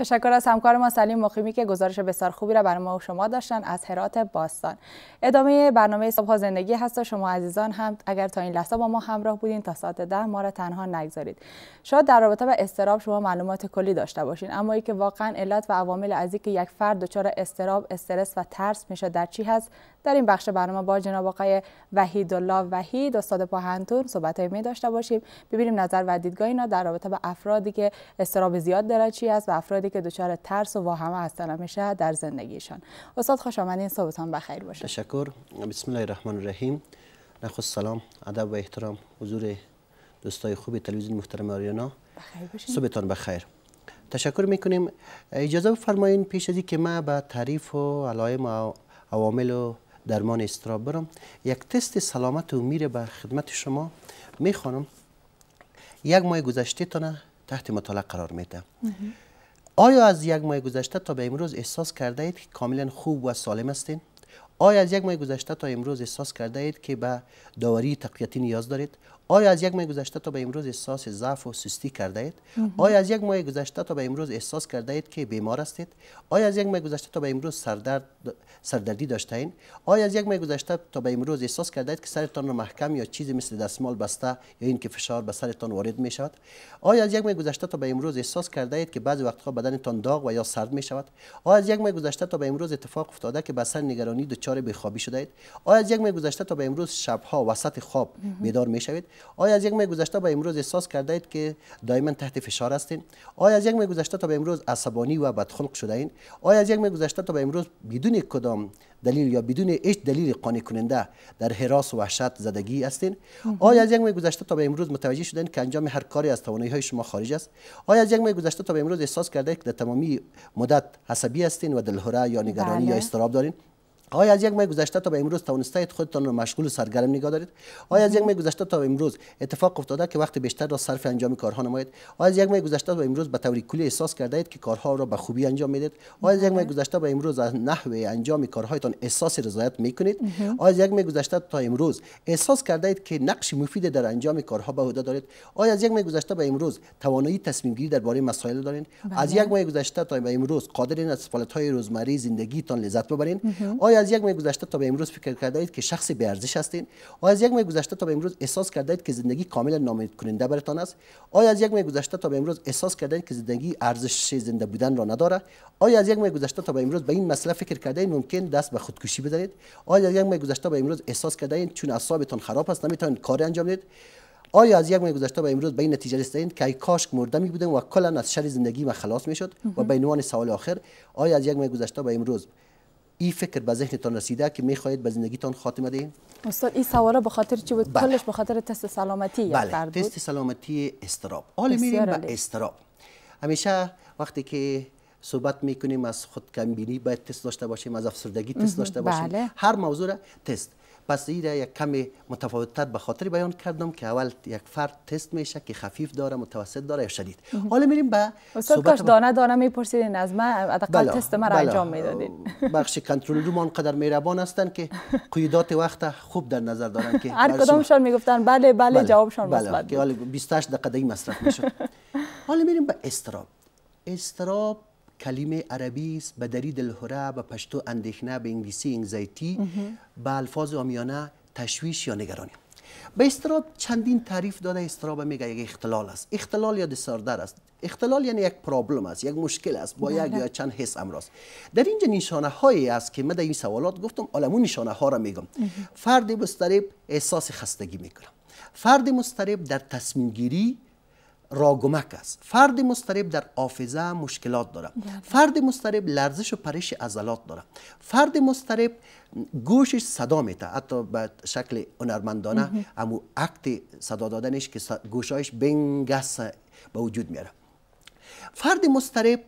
تشکر از همکار ما سلیم مقیمی که گزارش بسیار خوبی را برای ما و شما داشتن از هرات باستان ادامه برنامه صبح زندگی هست و شما عزیزان هم اگر تا این لحظه با ما همراه بودین تا ساعت ده ما را تنها نگذارید شاید در رابطه با استراب شما معلومات کلی داشته باشین اما ای که واقعا علت و عوامل از که یک فرد دچار استراب استرس و ترس میشه در چی هست در این بخش برنامه با جناب آقای وحید الله وحید استاد پاهنتون صحبت های می داشته باشیم ببینیم نظر و دیدگاه اینا در رابطه با افرادی که استراب زیاد داره چی است و افرادی که دچار ترس و واهمه هستن میشه در زندگیشان استاد خوش آمدین صبحتان بخیر باشه تشکر بسم الله الرحمن الرحیم نخست سلام ادب و احترام حضور دوستای خوب تلویزیون محترم آریانا صبحتان بخیر تشکر میکنیم اجازه بفرمایید پیش ازی که ما به تعریف و علائم و عوامل و درمان استراب برم یک تست سلامت و میره به خدمت شما میخوانم یک ماه گذشته تانه تحت مطالعه قرار میده آیا از یک ماه گذشته تا به امروز احساس کرده اید که کاملا خوب و سالم هستین؟ آیا از یک ماه گذشته تا امروز احساس کرده اید که به داوری تقویتی نیاز دارید آیا از یک ماه گذشته تا به امروز احساس ضعف و سستی کرده اید آیا از یک ماه گذشته تا به امروز احساس کرده اید که بیمار هستید آیا از یک ماه گذشته تا به امروز سردرد سردردی داشته اید آیا از یک ماه گذشته تا به امروز احساس کرده اید که سرتان را محکم یا چیزی مثل دستمال بسته یا اینکه فشار به سرتان وارد می شود آیا از یک ماه گذشته تا به امروز احساس کرده اید که بعضی وقتها بدنتان داغ و یا سرد می شود آیا از یک ماه گذشته تا به امروز اتفاق افتاده که به سر نگرانی دچار بیخوابی شده اید آیا از یک ماه تا به امروز شبها وسط خواب بیدار می شوید آیا از یک ماه گذشته به امروز احساس کرده اید که دائما تحت فشار هستید آیا از یک ماه گذشته تا به امروز عصبانی و بدخلق شده اید آیا از یک ماه گذشته تا به امروز بدون کدام دلیل یا بدون هیچ دلیل قانع کننده در حراس و وحشت زدگی هستین آیا از یک ماه گذشته تا به امروز متوجه شدن که انجام هر کاری از توانایی های شما خارج است آیا از یک ماه گذشته تا به امروز احساس کرده که در تمامی مدت عصبی هستین و دلهره یا نگرانی یا بله. استراب دارین آیا از یک ماه گذشته تا به امروز توانستید خودتان را مشغول و سرگرم نگاه دارید آیا از یک ماه گذشته تا به امروز اتفاق افتاده که وقت بیشتر را صرف انجام کارها نمایید آیا از یک ماه گذشته تا به امروز به طور کلی احساس کرده اید که کارها را به خوبی انجام میدید آیا از یک ماه گذشته به امروز از نحوه انجام کارهایتان احساس رضایت میکنید آیا از یک ماه گذشته تا امروز احساس کرده اید که نقش مفید در انجام کارها به عهده دارید آیا از یک ماه گذشته به امروز توانایی تصمیم گیری درباره مسائل دارید بله. از یک ماه گذشته تا به امروز قادرین از های روزمره زندگیتان لذت ببرید آیا از یک ماه گذشته تا به امروز فکر اید که شخص بی ارزش هستین آیا از یک ماه گذشته تا به امروز احساس اید که زندگی کاملا نامید کننده برتان است آیا از یک ماه گذشته تا به امروز احساس کردید که زندگی ارزش زنده بودن را نداره آیا از یک ماه گذشته تا به امروز به این مسئله فکر اید ممکن دست به خودکشی بزنید آیا از یک ماه گذشته به امروز احساس اید چون اعصابتون خراب است نمیتونید کاری انجام بدید آیا از یک ماه گذشته به امروز به این نتیجه رسیدین که ای کاش مرده می بودم و کلا از شر زندگی و خلاص شد و به عنوان سوال آخر آیا از یک ماه گذشته به امروز ای فکر به ذهنتان رسیده که میخواهید به زندگیتان خاتمه دهید استاد این سواره به خاطر چی بود بله. کلش به خاطر تست سلامتی بله. بود. تست سلامتی استراب حال میریم به استراب همیشه وقتی که صحبت میکنیم از خود کمبینی باید تست داشته باشیم از افسردگی تست داشته باشیم بله. هر موضوع تست پس این یک کمی متفاوتت به خاطر بیان کردم که اول یک فرد تست میشه که خفیف داره متوسط داره یا شدید حالا میریم به استاد کاش دانه دانه میپرسیدین از من حداقل بله، تست را بله. انجام میدادین بخش کنترل روم آنقدر مهربان هستن که قیودات وقت خوب در نظر دارن که هر کدامشان میگفتن بله،, بله بله جوابشان مثبت بود که حالا 28 دقیقه مصرف میشد حالا میریم به استراب استراب کلمه عربی است به و پشت به پشتو اندیشنه به انگلیسی انگزایتی با الفاظ آمیانه تشویش یا نگرانی به استراب چندین تعریف داده استراب میگه یک اختلال است اختلال یا دساردر است اختلال یعنی یک پرابلم است یک مشکل است با یک بله. یا چند حس امراض در اینجا نشانه هایی است که من در این سوالات گفتم علمو نشانه ها را میگم فرد مسترب احساس خستگی میکنم فرد مسترب در تصمیم گیری راگمک است فرد مسترب در حافظه مشکلات داره بله. فرد مسترب لرزش و پرش عضلات داره فرد مسترب گوشش صدا میته حتی به شکل هنرمندانه اما عکت صدا دادنش که گوشایش بنگس به وجود میاره فرد مسترب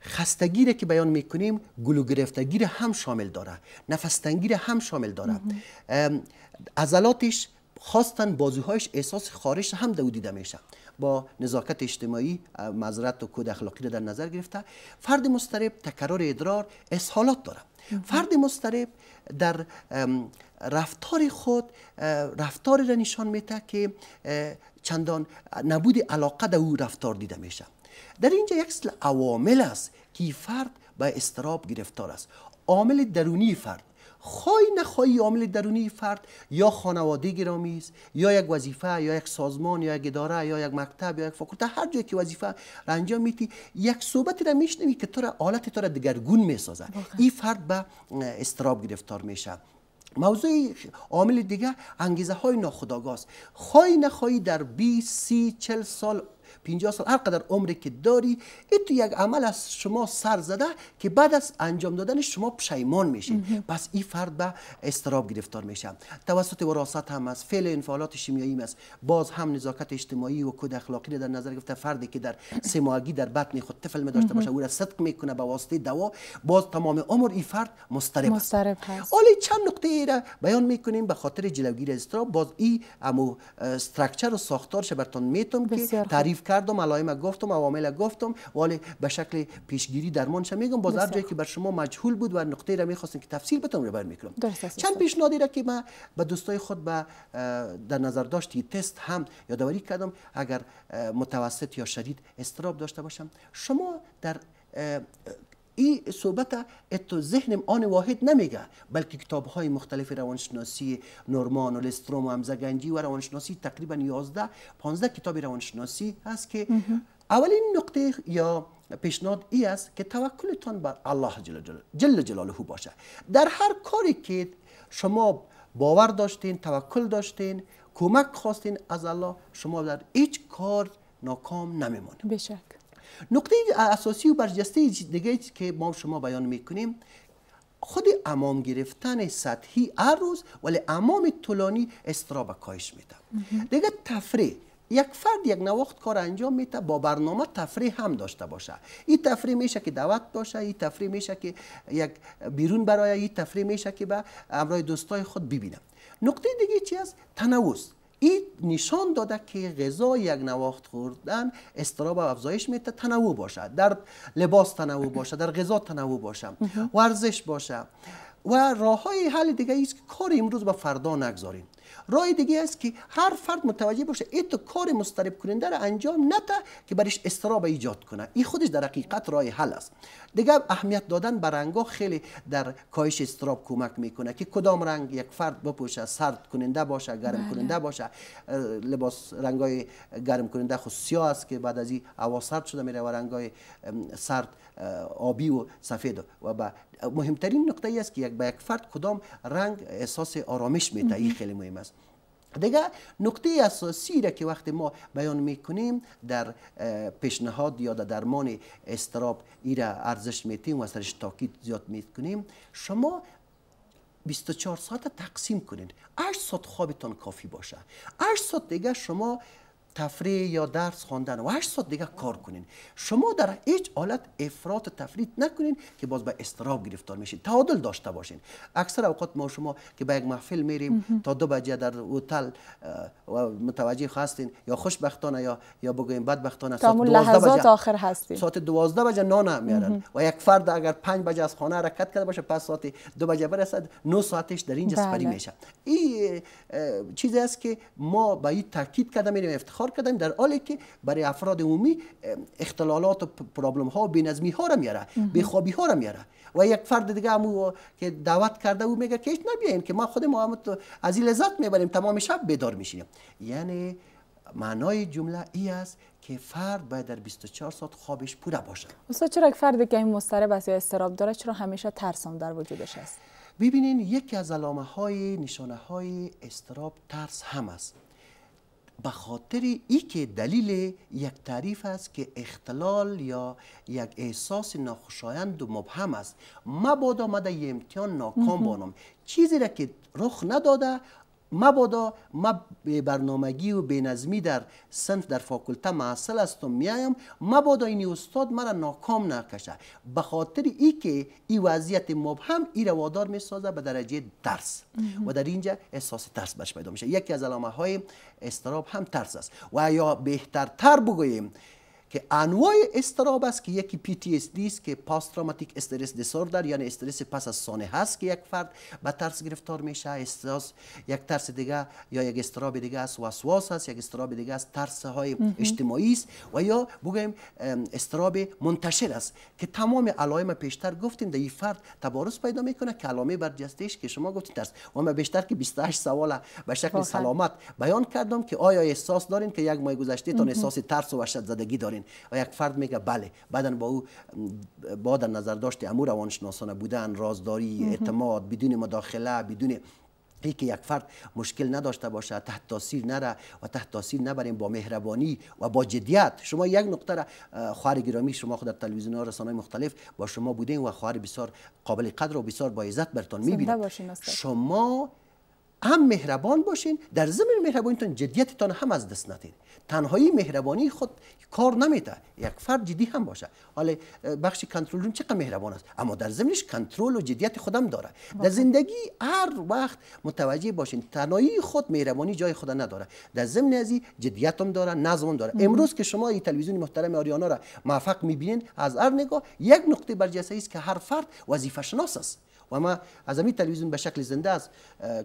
خستگی که بیان میکنیم گلو گرفتگی هم شامل داره نفس هم شامل داره عضلاتش خواستن بازوهایش احساس خارش هم دیده میشه با نزاکت اجتماعی مذرت و کود اخلاقی را در نظر گرفته فرد مسترب تکرار ادرار اسهالات داره فرد مسترب در رفتار خود رفتاری را نشان میده که چندان نبود علاقه در او رفتار دیده میشه در اینجا یک سل عوامل است که فرد به استراب گرفتار است عامل درونی فرد خواهی نخواهی عامل درونی فرد یا خانواده گرامی است یا یک وظیفه یا یک سازمان یا یک اداره یا یک مکتب یا یک فاکولته هر جایی که وظیفه را انجام میتی یک صحبتی را میشنوی که تو را حالت تو را دگرگون میسازد این فرد به استراب گرفتار میشه موضوع عامل دیگه انگیزه های ناخودآگاه است خواهی نخواهی در 20 30 40 سال 50 سال هر قدر عمری که داری این تو یک عمل از شما سر زده که بعد از انجام دادن شما پشیمان میشین پس این فرد به استراب گرفتار میشه توسط وراثت هم از فعل انفعالات شیمیایی است باز هم نزاکت اجتماعی و کد اخلاقی در نظر گرفته فردی که در سه در بطن خود طفل می داشته باشه او را صدق میکنه با واسطه دوا باز تمام عمر این فرد مسترب است حالا چند نقطه ای را بیان میکنیم به خاطر جلوگیری استراب باز این امو استراکچر و ساختارش براتون میتونم که تعریف کردم علایم گفتم عوامل گفتم ولی به شکل پیشگیری درمانش میگم باز هر جایی که بر شما مجهول بود و نقطه را میخواستم که تفصیل بتونم رو بر چند پیشنهادی را که من به دوستای خود به در نظر داشتی تست هم یادآوری کردم اگر متوسط یا شدید استراب داشته باشم شما در این صحبت تو ذهنم آن واحد نمیگه بلکه کتاب های مختلف روانشناسی نورمان و لستروم و همزگنجی و روانشناسی تقریبا 11 15 کتاب روانشناسی هست که اولین نقطه یا پیشنهاد ای است که توکلتان بر الله جل, جل, جل جلاله باشه در هر کاری که شما باور داشتین توکل داشتین کمک خواستین از الله شما در هیچ کار ناکام بشک نقطه اساسی و برجسته دیگه که ما شما بیان میکنیم خود امام گرفتن سطحی هر روز ولی امام طولانی استرابه کاهش میده دیگه تفریح یک فرد یک نواخت کار انجام میده با برنامه تفریح هم داشته باشه این تفریح میشه که دعوت باشه این تفریح میشه که یک بیرون برای این تفریح میشه که به امرای دوستای خود ببینم نقطه دیگه چی است تنوع این نشان داده که غذا یک نواخت خوردن استراب و افزایش میده تنوع باشد در لباس تنوع باشد. در غذا تنوع باشد. ورزش باشه و راه های حل دیگه است که کار امروز به فردا نگذاریم رای دیگه است که هر فرد متوجه باشه این تو کار مسترب کننده را انجام نده که برش استراب ایجاد کنه این خودش در حقیقت راه حل است دیگه اهمیت دادن به ها خیلی در کاهش استراب کمک میکنه که کدام رنگ یک فرد بپوشه سرد کننده باشه گرم بله. کننده باشه لباس رنگای گرم کننده خود سیاه است که بعد از این هوا سرد شده میره و رنگای سرد آبی و سفید و با مهمترین نقطه ای است که یک به یک فرد کدام رنگ احساس آرامش میده این خیلی مهم مهم است دیگه نکته اساسی را که وقتی ما بیان میکنیم در پیشنهاد یا در درمان استراب را ارزش میتیم و سرش تاکید زیاد میکنیم شما 24 ساعت تقسیم کنید 8 ساعت خوابتان کافی باشه 8 ساعت دیگه شما تفریح یا درس خواندن و هشت ساعت دیگه کار کنین شما در هیچ حالت افراط تفریط نکنین که باز به استراب گرفتار میشین تعادل داشته باشین اکثر اوقات ما شما که به یک محفل میریم تا دو بجه در هتل متوجه هستین یا خوشبختانه یا یا بگویم بدبختانه ساعت 12 بجه آخر هستین ساعت 12 بجه نان میارن و یک فرد اگر 5 بجه از خانه حرکت کرده باشه پس ساعت 2 بجه برسد 9 ساعتش در اینجا سپری بله. میشه این چیزی است که ما به این تاکید کرده میریم افتخار کار در حالی که برای افراد عمومی اختلالات و پرابلم ها و بینظمی ها را میاره خوابی ها را میاره و یک فرد دیگه همو که دعوت کرده او میگه که هیچ نبیاین که ما خود محمد از لذت میبریم تمام شب بیدار میشیم یعنی معنای جمله ای است که فرد باید در 24 ساعت خوابش پوره باشه استاد چرا یک فردی که این مضطرب است یا استراب داره چرا همیشه ترسان در وجودش است ببینین یکی از علامه های نشانه های استراب ترس هم است به خاطر ای که دلیل یک تعریف است که اختلال یا یک احساس ناخوشایند و مبهم است ما بود آمده امتحان ناکام بانم چیزی را که رخ نداده مبادا ما به برنامگی و نظمی در سنف در فاکولته معصل هستم میایم مبادا این استاد مرا ناکام نکشه به خاطر ای که این وضعیت مبهم ای روادار میسازه به درجه درس و در اینجا احساس ترس برش پیدا میشه یکی از علامه های استراب هم ترس است و یا بهترتر بگوییم که انواع استراب است که یکی پی تی اس دی است که پاست تراماتیک استرس دیسوردر یعنی استرس پس از سانه هست که یک فرد به ترس گرفتار میشه احساس یک ترس دیگه یا یک استراب دیگه است وسواس است یک استراب دیگه است ترس های اجتماعی است و یا بگویم استراب منتشر است که تمام علائم پیشتر گفتیم در این فرد تبارز پیدا میکنه که علائم برجستهش که شما گفتید ترس و بیشتر که 28 سوال به شکل سلامت بیان کردم که آیا احساس دارین که یک ماه گذشته تون احساس ترس و وحشت زدگی دارین و یک فرد میگه بله بعدا با او با در نظر داشت امو روانشناسانه بودن رازداری اعتماد بدون مداخله بدون ای که یک فرد مشکل نداشته باشه تحت تاثیر نره و تحت تاثیر نبریم با مهربانی و با جدیت شما یک نقطه را خواهر گرامی شما خود در تلویزیون ها رسانه مختلف با شما بودین و خواهر بسیار قابل قدر و بسیار با عزت برتان میبینید شما هم مهربان باشین در زمین مهربانیتون جدیتتان هم از دست ندین تنهایی مهربانی خود کار نمیده یک فرد جدی هم باشه حالا بخش کنترل چقدر مهربان است اما در زمینش کنترل و جدیت خودم داره در بله. زندگی هر وقت متوجه باشین تنهایی خود مهربانی جای خود نداره در زمین از جدیت هم داره نظم داره امروز که شما این تلویزیون محترم آریانا را موفق میبینین از هر نگاه یک نقطه برجسته است که هر فرد وظیفه شناس است و ما از همین تلویزیون به شکل زنده از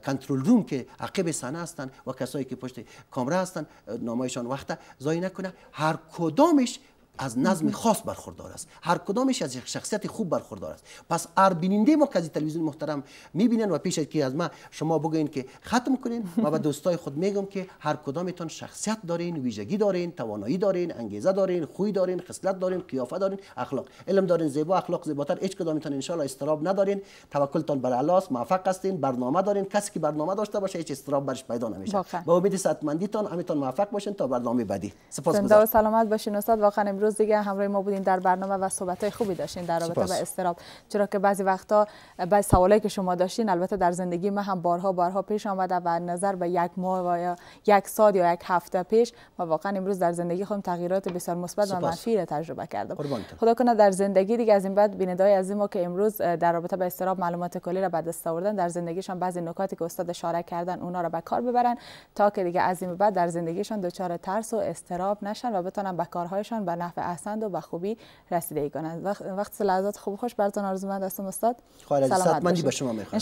کنترل روم که عقب صحنه هستن و کسایی که پشت کامرا هستن نامایشان وقت زای نکنه هر کدامش از نظم خاص برخوردار است هر کدامش از شخصیت خوب برخوردار است پس هر بیننده ما که از تلویزیون محترم میبینن و پیش از که از ما شما بگوین که ختم کنین ما به دوستای خود میگم که هر کدامتان شخصیت دارین ویژگی دارین توانایی دارین انگیزه دارین خوی دارین خصلت دارین قیافه دارین اخلاق علم دارین زیبا اخلاق زیباتر هیچ کدامتان ان استراب ندارین توکلتان بر الله موفق هستین برنامه دارین کسی که برنامه داشته باشه هیچ استراب برش پیدا نمیشه با امید صحتمندیتان همتون موفق باشین تا برنامه بعدی سپاسگزارم سلامت باشین استاد واقعا امروز دیگه همراه ما بودین در برنامه و صحبت خوبی داشتین در رابطه با استراب چرا که بعضی وقتا به سوالایی که شما داشتین البته در زندگی من هم بارها بارها پیش آمده و نظر به یک ماه و یک سال یا یک هفته پیش ما واقعا امروز در زندگی خودم تغییرات بسیار مثبت و منفی تجربه کردم خدا کنه در زندگی دیگه از این بعد بینندای از ما که امروز در رابطه با استراب معلومات کلی را به دست آوردن در زندگیشان بعضی نکاتی که استاد اشاره کردن اونا را به کار ببرن تا که دیگه از این بعد در زندگیشان دچار ترس و استراب نشن و بتونن به کارهایشان به نحو احسن و به خوبی رسیدگی کنند وقت, لحظات خوب خوش براتون آرزومند هستم استاد خواهر سلامت به شما میخوام